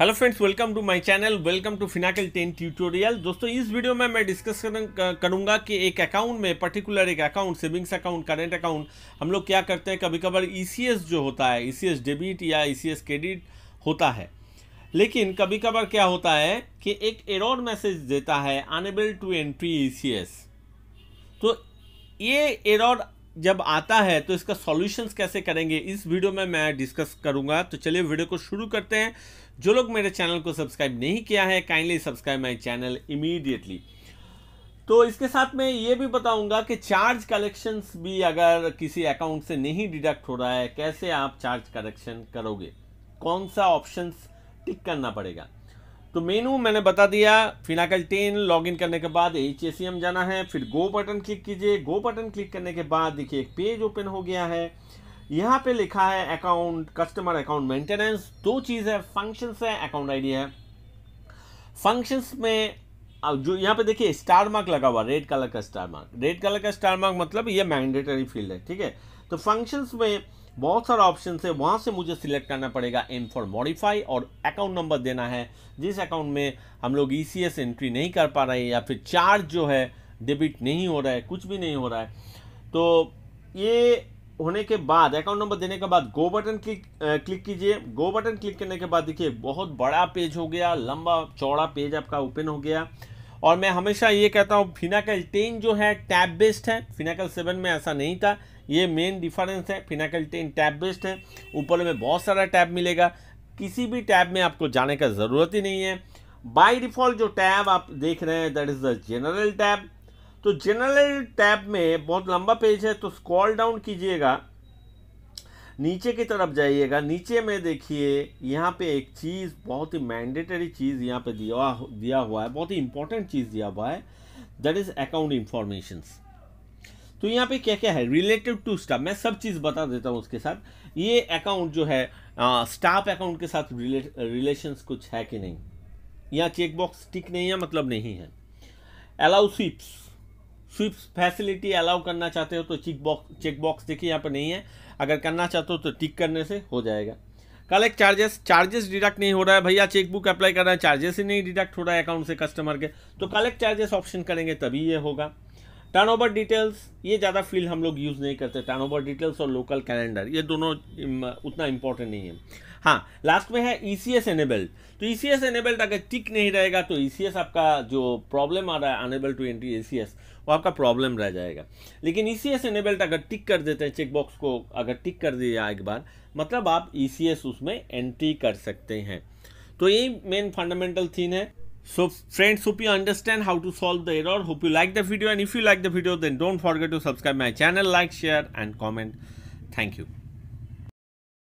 Hello friends welcome to my channel welcome to Finacle ten tutorial दोस्तों इस video में मैं डिस्कस करूंगा कि एक अकाउंट में पर्टिकुलर एक account savings account current account हम लोग क्या करते हैं कभी कभार ई e जो होता है ई e डेबिट या ई e क्रेडिट होता है लेकिन कभी कभार क्या होता है कि एक एरर मैसेज देता है अनेबल टू एंट्री ई तो ये एरोड जब आता है तो इसका सॉल्यूशंस कैसे करेंगे इस वीडियो में मैं डिस्कस करूंगा तो चलिए वीडियो को शुरू करते हैं जो लोग मेरे चैनल को सब्सक्राइब नहीं किया है kindly subscribe my channel immediately तो इसके साथ मैं ये भी बताऊंगा कि चार्ज कलेक्शंस भी अगर किसी अकाउंट से नहीं डिडक्ट हो रहा है कैसे आप चार्ज कलेक्शन करोगे कौन सा ऑप्शंस टिक करना पड़ेगा तो मेनू मैंने बता दिया फिनाकल टेन लॉगिन करने के बाद एच जाना है फिर गो बटन क्लिक कीजिए गो बटन क्लिक करने के बाद देखिए एक पेज ओपन हो गया है यहाँ पे लिखा है अकाउंट कस्टमर अकाउंट मेंटेनेंस दो चीज़ है फंक्शन है अकाउंट आई है फंक्शंस में जो यहाँ पे देखिए स्टार मार्क लगा हुआ रेड कलर का स्टार मार्क रेड कलर का स्टार मार्क मतलब ये मैंडेटरी फील्ड है ठीक है तो फंक्शंस में बहुत सारा ऑप्शन है वहाँ से मुझे सिलेक्ट करना पड़ेगा एम फॉर मॉडिफाई और अकाउंट नंबर देना है जिस अकाउंट में हम लोग ई e एंट्री नहीं कर पा रहे या फिर चार्ज जो है डेबिट नहीं हो रहा है कुछ भी नहीं हो रहा है तो ये होने के बाद अकाउंट नंबर देने के बाद गो बटन क्लिक आ, क्लिक कीजिए गो बटन क्लिक करने के बाद देखिए बहुत बड़ा पेज हो गया लंबा चौड़ा पेज आपका ओपन हो गया और मैं हमेशा ये कहता हूँ फिनाकल टेन जो है टैब बेस्ड है फिनाकल सेवन में ऐसा नहीं था ये मेन डिफरेंस है फिनाकल टेन टैब बेस्ड है ऊपर में बहुत सारा टैब मिलेगा किसी भी टैब में आपको जाने का ज़रूरत ही नहीं है बाय डिफ़ॉल्ट जो टैब आप देख रहे हैं that is the general tab तो जनरल टैब में बहुत लंबा पेज है तो स्क्रॉल डाउन कीजिएगा नीचे की तरफ जाइएगा नीचे में देखिए यहाँ पे एक चीज़ बहुत ही मैंडेटरी चीज़ यहाँ पे दिया दिया हुआ है बहुत ही इंपॉर्टेंट चीज़ दिया हुआ है दैट इज़ अकाउंट इंफॉर्मेशंस तो यहाँ पे क्या क्या है रिलेटेड टू स्टाफ मैं सब चीज़ बता देता हूँ उसके साथ ये अकाउंट जो है स्टाफ अकाउंट के साथ रिले रिलेशंस कुछ है कि नहीं यहाँ चेकबॉक्स टिक नहीं है मतलब नहीं है allow sweeps sweeps facility allow करना चाहते हो तो चेक बॉक्स चेक बॉक्स देखिए यहाँ पर नहीं है अगर करना चाहते हो तो टिक करने से हो जाएगा कलेक्ट चार्जेस चार्जेस डिडक्ट नहीं हो रहा है भैया चेकबुक अप्लाई कर रहा है चार्जेस ही नहीं डिडक्ट हो रहा है अकाउंट से कस्टमर के तो कलेक्ट चार्जेस ऑप्शन करेंगे तभी ये होगा टर्न ओवर डिटेल्स ये ज़्यादा फील्ड हम लोग यूज़ नहीं करते टर्न ओवर डिटेल्स और लोकल कैलेंडर ये दोनों उतना इंपॉर्टेंट नहीं है हाँ लास्ट में है ई सी एस एनेबल्ड तो ई सी एस एनेबल्ड अगर टिक नहीं रहेगा तो ई सी एस आपका जो प्रॉब्लम आ रहा है unable to entry A C S वो आपका प्रॉब्लम रह जाएगा लेकिन ई सी एस एनेबल्ड अगर टिक कर देते हैं चेकबॉक्स को अगर टिक कर दिया एक बार मतलब आप ई सी एस उसमें एंट्री कर सकते हैं तो यही मेन फंडामेंटल थीन है So friends, hope you understand how to solve the error. Hope you like the video and if you like the video, then don't forget to subscribe my channel, like, share and comment. Thank you.